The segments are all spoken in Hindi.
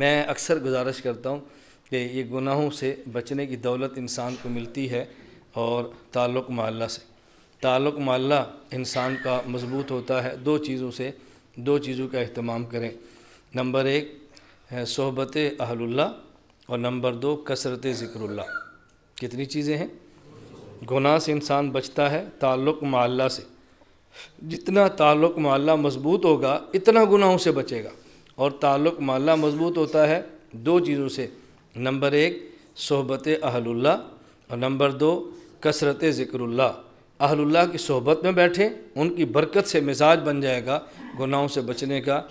मैं अक्सर गुजारिश करता हूँ कि ये गुनाहों से बचने की दौलत इंसान को मिलती है और ताल्लुक़ माल्ला से ताल्लुक़ माल्ला इंसान का मजबूत होता है दो चीज़ों से दो चीज़ों का अहतमाम करें नंबर एक सोहबत अहलुल्ला और नंबर दो कसरत ज़िक्रुल्ला कितनी चीज़ें हैं गुनाह से इंसान बचता है ताल्लुक़ माल्ला से जितना ताल्लुक़ माल्ला मजबूत होगा इतना गुनाहों से बचेगा और ताल्लुक़ माला मजबूत होता है दो चीज़ों से नंबर एक सोहबत अहलुल्ला और नंबर दो कसरत ज़िक्रुल्ला अहलुल्ला की सोहबत में बैठें उनकी बरकत से मिजाज बन जाएगा गुनाहों से बचने का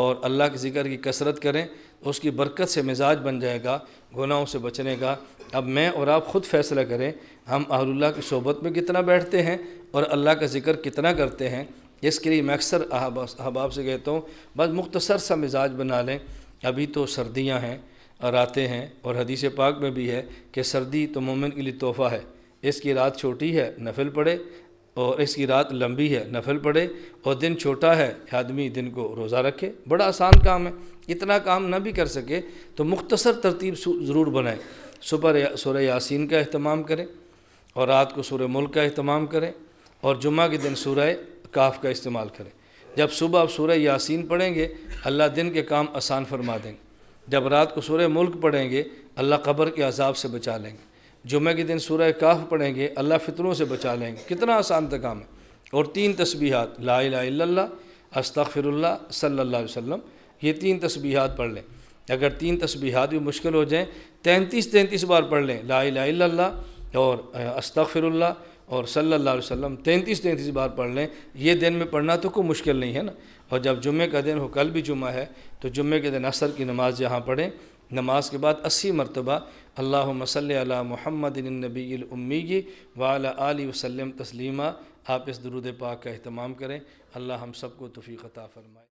और अल्लाह के ज़िक्र की कसरत करें उसकी बरकत से मिजाज बन जाएगा गुनाहों से बचने का अब मैं और आप ख़ुद फैसला करें हम अहलुल्ला की सोहबत में कितना बैठते हैं और अल्लाह का ज़िक्र कितना करते हैं इसके लिए मैं अक्सर अहबाब से कहता हूँ बस मुख्तसर सा मिजाज बना लें अभी तो सर्दियाँ हैं और रातें हैं और हदीस पाक में भी है कि सर्दी तो मोमिन के लिए तोहफ़ा है इसकी रात छोटी है नफिल पड़े और इसकी रात लंबी है नफिल पड़े और दिन छोटा है आदमी दिन को रोज़ा रखे बड़ा आसान काम है इतना काम ना भी कर सके तो मुख्तसर तरतीब ज़रूर बनाएं सुबह सुर यासिन का अहतमाम करें और रात को सुर मुल्क का अहतमाम करें और जुम्मे के दिन सुरह काफ का इस्तेमाल करें जब सुबह आप सूर्य यासीन पढ़ेंगे अल्लाह दिन के काम आसान फरमा देंगे जब रात को सूर्य मुल्क पढ़ेंगे अल्लाह कब्र के अजाब से बचा लेंगे जुमे के दिन सूर्य काफ पढ़ेंगे अल्लाह फितरों से बचा लेंगे कितना आसान था काम है और तीन तस्बीहात ला इला अस्तफ़िरल्ला सल्ला वसम ये तीन तस्बीहात पढ़ लें अगर तीन तस्बीहात भी मुश्किल हो जाएँ तैंतीस तैंतीस बार पढ़ लें ला ला और अस्तफ़िरल्ला और सल्ला वसम तैंतीस तैंतीस बार पढ़ लें यह दिन में पढ़ना तो कोई मुश्किल नहीं है ना और जब जुम्मे का दिन हो कल भी जुम्मा है तो जुम्मे के दिन असर की नमाज़ यहाँ पढ़ें नमाज के बाद अस्सी मरतबा अल्लाह मसल महमद नबीगी वाल वसलम तस्लिमा आप इस दरुद पाक का अहतमाम करें अल्लाह हम सबको तफ़ी ख़ता फरमाए